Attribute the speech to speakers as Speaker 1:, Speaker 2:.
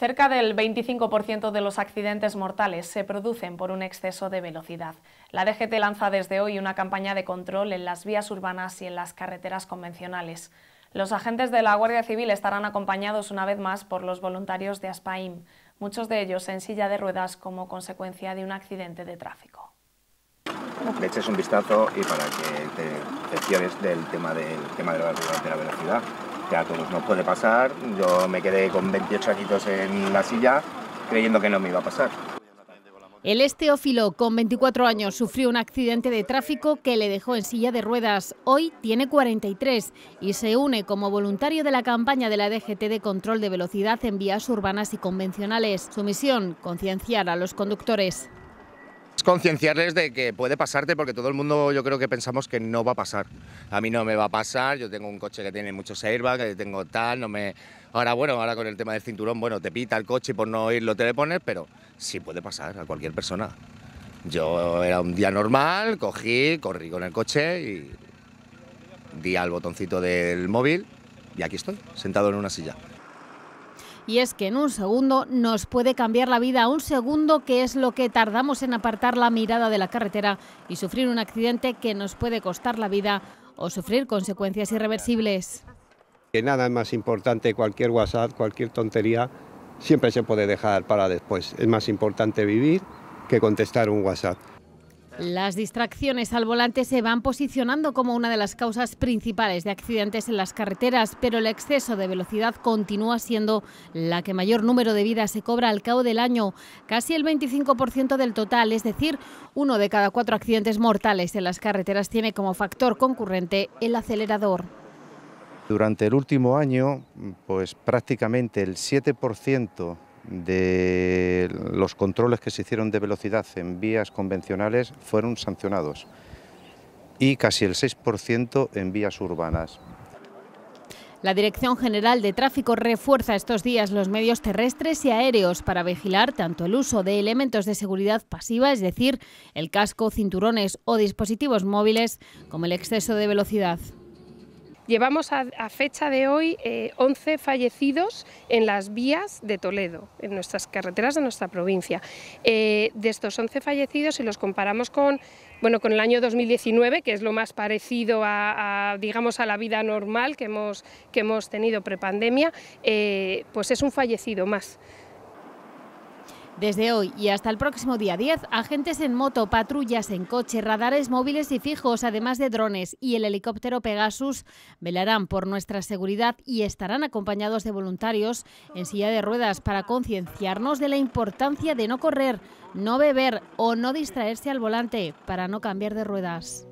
Speaker 1: Cerca del 25% de los accidentes mortales se producen por un exceso de velocidad. La DGT lanza desde hoy una campaña de control en las vías urbanas y en las carreteras convencionales. Los agentes de la Guardia Civil estarán acompañados una vez más por los voluntarios de ASPAIM, muchos de ellos en silla de ruedas como consecuencia de un accidente de tráfico.
Speaker 2: Le eches un vistazo y para que te, te del tema del tema de la velocidad no puede pasar. Yo me quedé con 28 añitos en la silla creyendo que no me iba a pasar.
Speaker 1: El esteófilo, con 24 años, sufrió un accidente de tráfico que le dejó en silla de ruedas. Hoy tiene 43 y se une como voluntario de la campaña de la DGT de control de velocidad en vías urbanas y convencionales. Su misión, concienciar a los conductores.
Speaker 2: Es concienciarles de que puede pasarte porque todo el mundo yo creo que pensamos que no va a pasar a mí no me va a pasar, yo tengo un coche que tiene muchos airbags, que tengo tal, no me... Ahora, bueno, ahora con el tema del cinturón, bueno, te pita el coche por no oírlo te le pones, pero sí puede pasar a cualquier persona. Yo era un día normal, cogí, corrí con el coche y di al botoncito del móvil y aquí estoy, sentado en una silla.
Speaker 1: Y es que en un segundo nos puede cambiar la vida, un segundo que es lo que tardamos en apartar la mirada de la carretera y sufrir un accidente que nos puede costar la vida o sufrir consecuencias irreversibles.
Speaker 2: Que nada es más importante, cualquier WhatsApp, cualquier tontería, siempre se puede dejar para después. Es más importante vivir que contestar un WhatsApp.
Speaker 1: Las distracciones al volante se van posicionando como una de las causas principales de accidentes en las carreteras, pero el exceso de velocidad continúa siendo la que mayor número de vidas se cobra al cabo del año, casi el 25% del total, es decir, uno de cada cuatro accidentes mortales en las carreteras tiene como factor concurrente el acelerador.
Speaker 2: Durante el último año, pues prácticamente el 7% de los controles que se hicieron de velocidad en vías convencionales fueron sancionados y casi el 6% en vías urbanas.
Speaker 1: La Dirección General de Tráfico refuerza estos días los medios terrestres y aéreos para vigilar tanto el uso de elementos de seguridad pasiva, es decir, el casco, cinturones o dispositivos móviles, como el exceso de velocidad. Llevamos a, fecha de hoy 11 eh, fallecidos en las vías de Toledo, en nuestras carreteras de nuestra provincia. Eh, de estos 11 fallecidos, si los comparamos con, bueno, con el año 2019, que es lo más parecido a, digamos, a la vida normal que hemos, tenido prepandemia, eh, pues es un fallecido más. Desde hoy y hasta el próximo día 10, agentes en moto, patrullas en coche, radares móviles y fijos, además de drones y el helicóptero Pegasus, velarán por nuestra seguridad y estarán acompañados de voluntarios en silla de ruedas para concienciarnos de la importancia de no correr, no beber o no distraerse al volante para no cambiar de ruedas.